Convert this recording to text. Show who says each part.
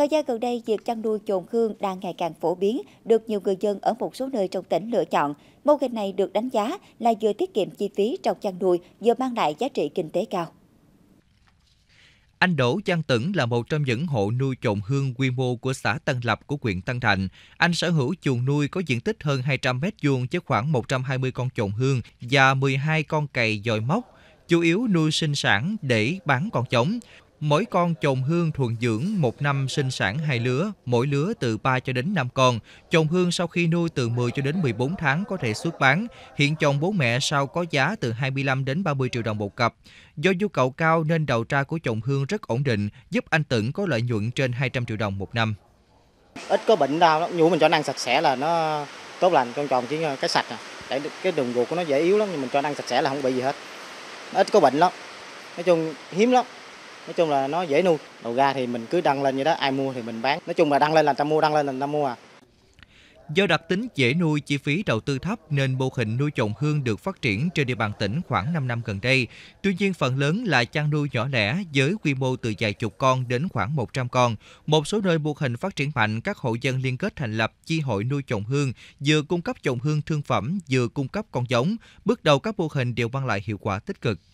Speaker 1: Thời gian gần đây, việc chăn nuôi chồn hương đang ngày càng phổ biến, được nhiều người dân ở một số nơi trong tỉnh lựa chọn. Mô hình này được đánh giá là vừa tiết kiệm chi phí trong chăn nuôi, vừa mang lại giá trị kinh tế cao.
Speaker 2: Anh Đỗ Giang Tửng là một trong những hộ nuôi trộn hương quy mô của xã Tân Lập của huyện Tân Thành. Anh sở hữu chuồng nuôi có diện tích hơn 200 mét vuông với khoảng 120 con trộn hương và 12 con cày dòi móc, chủ yếu nuôi sinh sản để bán con trống. Mỗi con chồn hương thuần dưỡng một năm sinh sản hai lứa, mỗi lứa từ 3 cho đến 5 con. Chồn hương sau khi nuôi từ 10 cho đến 14 tháng có thể xuất bán. Hiện chồng bố mẹ sau có giá từ 25 đến 30 triệu đồng một cặp. Do nhu cầu cao nên đầu ra của chồng hương rất ổn định, giúp anh Tửng có lợi nhuận trên 200 triệu đồng một năm.
Speaker 3: Ít có bệnh đau lắm, nhũ mình cho ăn sạch sẽ là nó tốt lành, con chồng chỉ cái sạch à. Để cái đường ruột của nó dễ yếu lắm nhưng mình cho ăn sạch sẽ là không bị gì hết. Nó ít có bệnh lắm. Nói chung hiếm lắm nói chung là nó dễ nuôi đầu ra thì mình cứ đăng lên vậy đó ai mua thì mình bán nói chung là đăng lên là ta mua đăng lên là ta mua à
Speaker 2: Do đặc tính dễ nuôi, chi phí đầu tư thấp nên mô hình nuôi trồng hương được phát triển trên địa bàn tỉnh khoảng 5 năm gần đây. Tuy nhiên phần lớn là chăn nuôi nhỏ lẻ với quy mô từ vài chục con đến khoảng 100 con. Một số nơi mô hình phát triển mạnh, các hộ dân liên kết thành lập chi hội nuôi trồng hương, vừa cung cấp trồng hương thương phẩm, vừa cung cấp con giống. Bước đầu các mô hình đều mang lại hiệu quả tích cực.